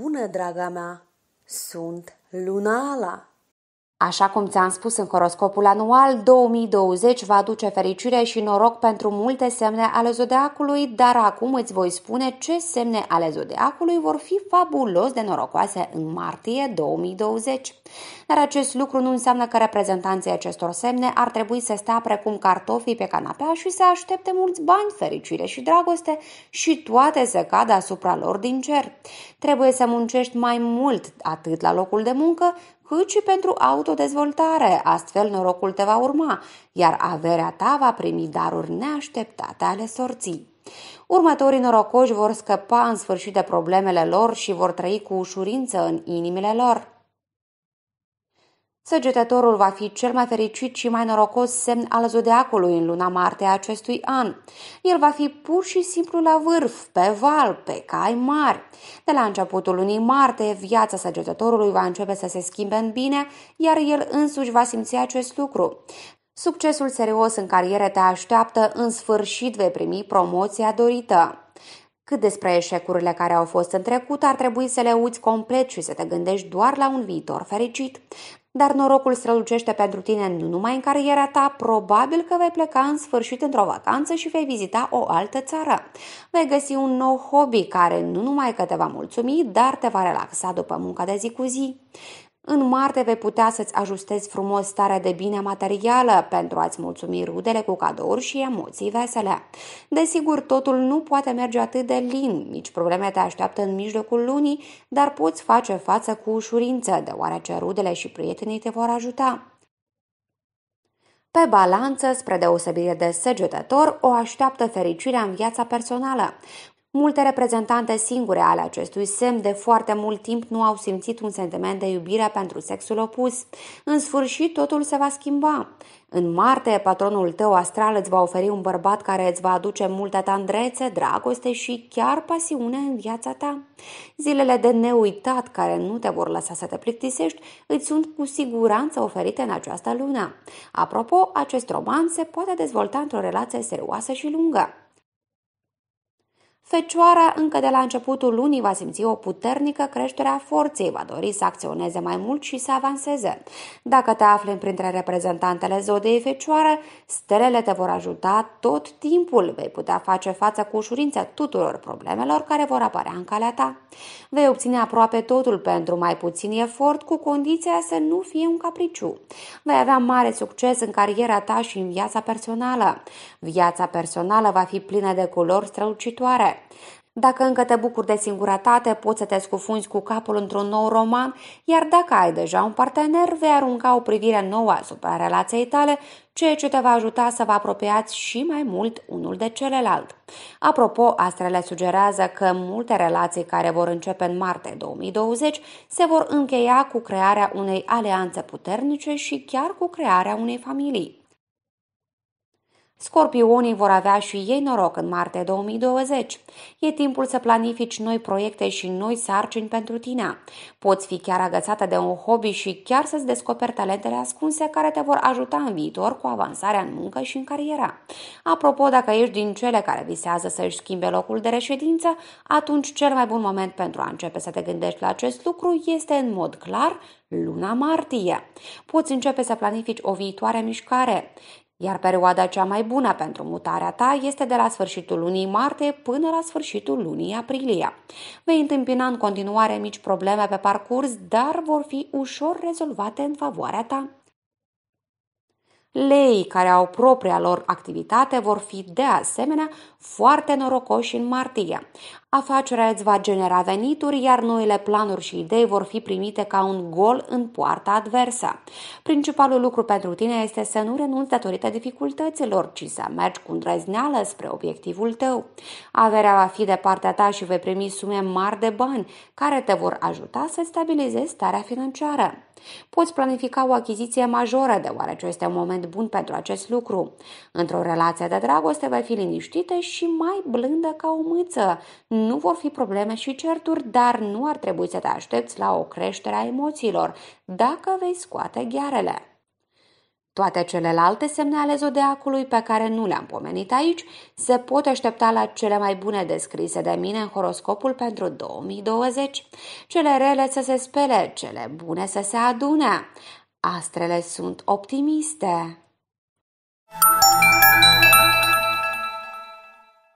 Bună, draga mea! Sunt Lunala! Așa cum ți-am spus în horoscopul anual, 2020 va aduce fericire și noroc pentru multe semne ale zodiacului, dar acum îți voi spune ce semne ale zodiacului vor fi fabulos de norocoase în martie 2020. Dar acest lucru nu înseamnă că reprezentanții acestor semne ar trebui să stea precum cartofii pe canapea și să aștepte mulți bani, fericire și dragoste și toate să cadă asupra lor din cer. Trebuie să muncești mai mult atât la locul de muncă, cât și pentru autodezvoltare, astfel norocul te va urma, iar averea ta va primi daruri neașteptate ale sorții. Următorii norocoși vor scăpa în sfârșit de problemele lor și vor trăi cu ușurință în inimile lor. Săgetătorul va fi cel mai fericit și mai norocos semn al zodiacului în luna martie acestui an. El va fi pur și simplu la vârf, pe val, pe cai mari. De la începutul lunii martie, viața săgetătorului va începe să se schimbe în bine, iar el însuși va simți acest lucru. Succesul serios în carieră te așteaptă, în sfârșit vei primi promoția dorită. Cât despre eșecurile care au fost în trecut, ar trebui să le uiți complet și să te gândești doar la un viitor fericit dar norocul strălucește pentru tine nu numai în cariera ta, probabil că vei pleca în sfârșit într-o vacanță și vei vizita o altă țară. Vei găsi un nou hobby care nu numai că te va mulțumi, dar te va relaxa după munca de zi cu zi. În martie vei putea să-ți ajustezi frumos starea de bine materială pentru a-ți mulțumi rudele cu cadouri și emoții vesele. Desigur, totul nu poate merge atât de lin, mici probleme te așteaptă în mijlocul lunii, dar poți face față cu ușurință, deoarece rudele și prietenii te vor ajuta. Pe balanță, spre deosebire de săgetător, o așteaptă fericirea în viața personală. Multe reprezentante singure ale acestui semn de foarte mult timp nu au simțit un sentiment de iubire pentru sexul opus. În sfârșit, totul se va schimba. În Marte, patronul tău astral îți va oferi un bărbat care îți va aduce multă tandrețe, dragoste și chiar pasiune în viața ta. Zilele de neuitat care nu te vor lăsa să te plictisești îți sunt cu siguranță oferite în această lună. Apropo, acest roman se poate dezvolta într-o relație serioasă și lungă. Fecioara încă de la începutul lunii va simți o puternică creștere a forței, va dori să acționeze mai mult și să avanseze. Dacă te afli printre reprezentantele zodiei fecioară, stelele te vor ajuta tot timpul, vei putea face față cu ușurință tuturor problemelor care vor apărea în calea ta. Vei obține aproape totul pentru mai puțin efort, cu condiția să nu fie un capriciu. Vei avea mare succes în cariera ta și în viața personală. Viața personală va fi plină de culori strălucitoare. Dacă încă te bucuri de singurătate, poți să te scufunzi cu capul într-un nou roman, iar dacă ai deja un partener, vei arunca o privire nouă asupra relației tale, ceea ce te va ajuta să vă apropiați și mai mult unul de celălalt. Apropo, astrele sugerează că multe relații care vor începe în martie 2020 se vor încheia cu crearea unei alianțe puternice și chiar cu crearea unei familii. Scorpionii vor avea și ei noroc în martie 2020. E timpul să planifici noi proiecte și noi sarcini pentru tine. Poți fi chiar agățată de un hobby și chiar să-ți descoperi talentele ascunse care te vor ajuta în viitor cu avansarea în muncă și în carieră. Apropo, dacă ești din cele care visează să-și schimbe locul de reședință, atunci cel mai bun moment pentru a începe să te gândești la acest lucru este în mod clar luna martie. Poți începe să planifici o viitoare mișcare iar perioada cea mai bună pentru mutarea ta este de la sfârșitul lunii martie până la sfârșitul lunii aprilie. Vei întâmpina în continuare mici probleme pe parcurs, dar vor fi ușor rezolvate în favoarea ta. Leii care au propria lor activitate vor fi de asemenea foarte norocoși în martie. Afacerea îți va genera venituri, iar noile planuri și idei vor fi primite ca un gol în poarta adversă. Principalul lucru pentru tine este să nu renunți datorită dificultăților, ci să mergi cu îndrăzneală spre obiectivul tău. Averea va fi de partea ta și vei primi sume mari de bani, care te vor ajuta să stabilizezi starea financiară. Poți planifica o achiziție majoră, deoarece este un moment bun pentru acest lucru. Într-o relație de dragoste vei fi liniștită și mai blândă ca o mâță. Nu vor fi probleme și certuri, dar nu ar trebui să te aștepți la o creștere a emoțiilor, dacă vei scoate ghearele. Toate celelalte semne ale zodiacului pe care nu le-am pomenit aici se pot aștepta la cele mai bune descrise de mine în horoscopul pentru 2020. Cele rele să se spele, cele bune să se adune. Astrele sunt optimiste.